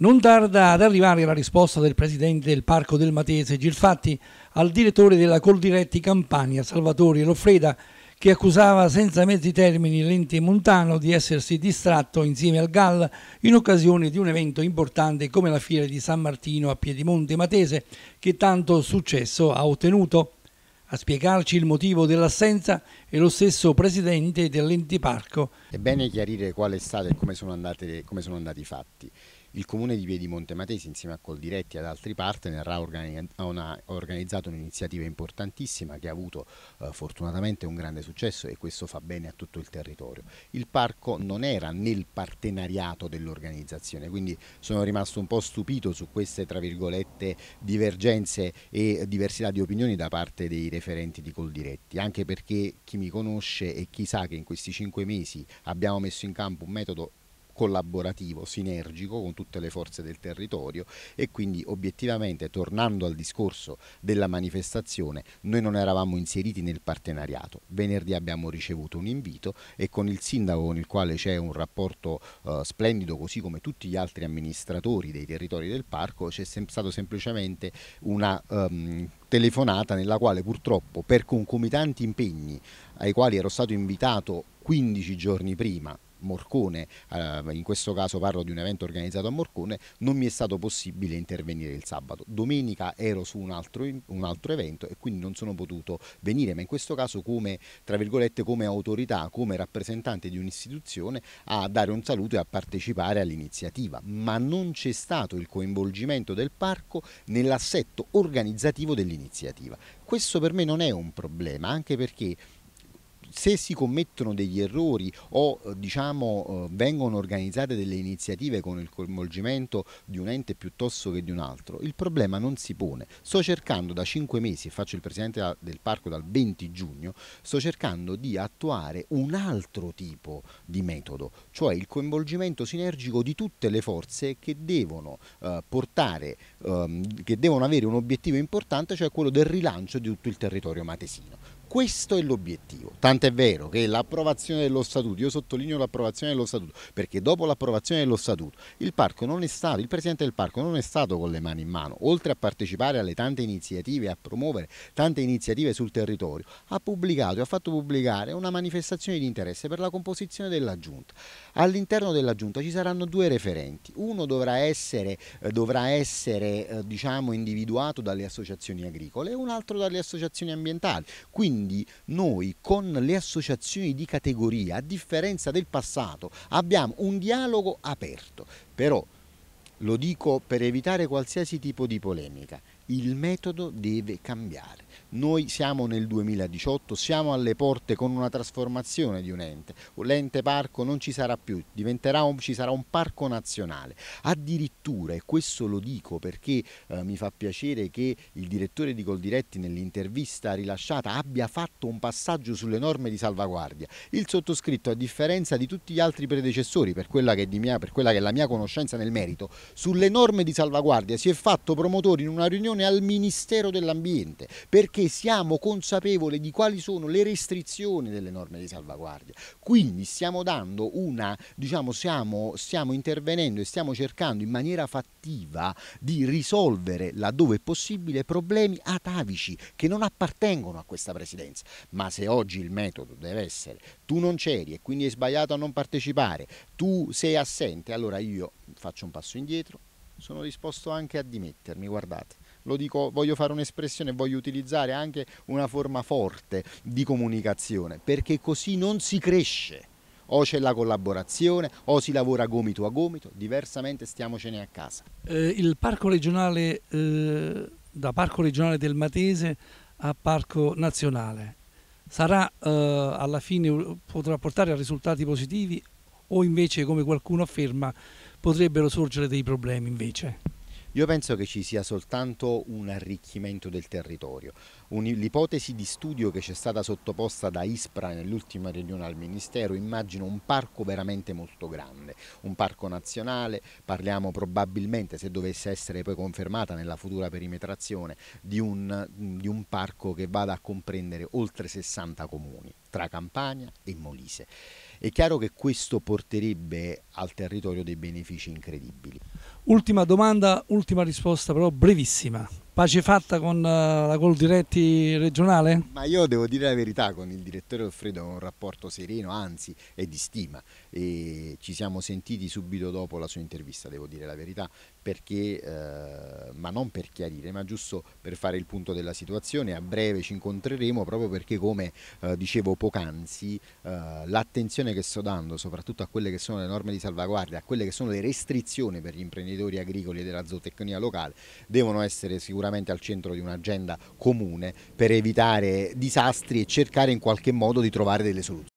Non tarda ad arrivare la risposta del presidente del Parco del Matese, Girfatti, al direttore della Coldiretti Campania, Salvatore Loffreda, che accusava senza mezzi termini l'ente montano di essersi distratto insieme al GAL in occasione di un evento importante come la fiera di San Martino a Piedimonte Matese, che tanto successo ha ottenuto. A spiegarci il motivo dell'assenza è lo stesso presidente dell'ente parco. È bene chiarire qual è stato e come sono, andate, come sono andati i fatti. Il comune di Piedimonte di insieme a Coldiretti e ad altri partner, ha, organizzato un'iniziativa importantissima che ha avuto eh, fortunatamente un grande successo e questo fa bene a tutto il territorio. Il parco non era nel partenariato dell'organizzazione, quindi sono rimasto un po' stupito su queste tra virgolette divergenze e diversità di opinioni da parte dei referenti di Coldiretti, anche perché chi mi conosce e chi sa che in questi cinque mesi abbiamo messo in campo un metodo collaborativo, sinergico con tutte le forze del territorio e quindi obiettivamente tornando al discorso della manifestazione noi non eravamo inseriti nel partenariato, venerdì abbiamo ricevuto un invito e con il sindaco con il quale c'è un rapporto eh, splendido così come tutti gli altri amministratori dei territori del parco c'è sem stato semplicemente una um, telefonata nella quale purtroppo per concomitanti impegni ai quali ero stato invitato 15 giorni prima Morcone, eh, in questo caso parlo di un evento organizzato a Morcone, non mi è stato possibile intervenire il sabato. Domenica ero su un altro, un altro evento e quindi non sono potuto venire, ma in questo caso come, come autorità, come rappresentante di un'istituzione a dare un saluto e a partecipare all'iniziativa, ma non c'è stato il coinvolgimento del parco nell'assetto organizzativo dell'iniziativa. Questo per me non è un problema, anche perché se si commettono degli errori o eh, diciamo, eh, vengono organizzate delle iniziative con il coinvolgimento di un ente piuttosto che di un altro, il problema non si pone. Sto cercando da cinque mesi, e faccio il presidente del parco dal 20 giugno, sto cercando di attuare un altro tipo di metodo, cioè il coinvolgimento sinergico di tutte le forze che devono eh, portare, ehm, che devono avere un obiettivo importante, cioè quello del rilancio di tutto il territorio matesino. Questo è l'obiettivo, tant'è vero che l'approvazione dello statuto, io sottolineo l'approvazione dello statuto, perché dopo l'approvazione dello statuto il, stato, il Presidente del Parco non è stato con le mani in mano, oltre a partecipare alle tante iniziative, a promuovere tante iniziative sul territorio, ha pubblicato e ha fatto pubblicare una manifestazione di interesse per la composizione della Giunta. All'interno della Giunta ci saranno due referenti, uno dovrà essere, eh, dovrà essere eh, diciamo, individuato dalle associazioni agricole e un altro dalle associazioni ambientali, quindi quindi noi con le associazioni di categoria, a differenza del passato, abbiamo un dialogo aperto. Però, lo dico per evitare qualsiasi tipo di polemica, il metodo deve cambiare. Noi siamo nel 2018, siamo alle porte con una trasformazione di un ente. L'ente parco non ci sarà più, un, ci sarà un parco nazionale. Addirittura, e questo lo dico perché eh, mi fa piacere che il direttore di Coldiretti nell'intervista rilasciata abbia fatto un passaggio sulle norme di salvaguardia. Il sottoscritto, a differenza di tutti gli altri predecessori, per quella che, mia, per quella che è la mia conoscenza nel merito, sulle norme di salvaguardia si è fatto promotore in una riunione al Ministero dell'Ambiente per perché siamo consapevoli di quali sono le restrizioni delle norme di salvaguardia. Quindi stiamo dando una, diciamo, stiamo, stiamo intervenendo e stiamo cercando in maniera fattiva di risolvere laddove è possibile problemi atavici che non appartengono a questa presidenza. Ma se oggi il metodo deve essere tu non c'eri e quindi hai sbagliato a non partecipare, tu sei assente, allora io faccio un passo indietro, sono disposto anche a dimettermi, guardate lo dico, voglio fare un'espressione, voglio utilizzare anche una forma forte di comunicazione, perché così non si cresce. O c'è la collaborazione, o si lavora gomito a gomito, diversamente stiamocene a casa. Eh, il parco regionale, eh, da parco regionale del Matese a parco nazionale, sarà eh, alla fine, potrà portare a risultati positivi o invece, come qualcuno afferma, potrebbero sorgere dei problemi invece? Io penso che ci sia soltanto un arricchimento del territorio. L'ipotesi di studio che ci è stata sottoposta da ISPRA nell'ultima riunione al Ministero, immagino un parco veramente molto grande, un parco nazionale, parliamo probabilmente, se dovesse essere poi confermata nella futura perimetrazione, di un, di un parco che vada a comprendere oltre 60 comuni tra Campania e Molise. È chiaro che questo porterebbe al territorio dei benefici incredibili. Ultima domanda, ultima risposta, però brevissima pace fatta con eh, la Gol Diretti regionale? Ma io devo dire la verità, con il direttore Alfredo ho un rapporto sereno, anzi è di stima e ci siamo sentiti subito dopo la sua intervista, devo dire la verità, perché, eh, ma non per chiarire, ma giusto per fare il punto della situazione, a breve ci incontreremo proprio perché come eh, dicevo poc'anzi, eh, l'attenzione che sto dando soprattutto a quelle che sono le norme di salvaguardia, a quelle che sono le restrizioni per gli imprenditori agricoli e della zootecnia locale, devono essere sicuramente veramente al centro di un'agenda comune per evitare disastri e cercare in qualche modo di trovare delle soluzioni.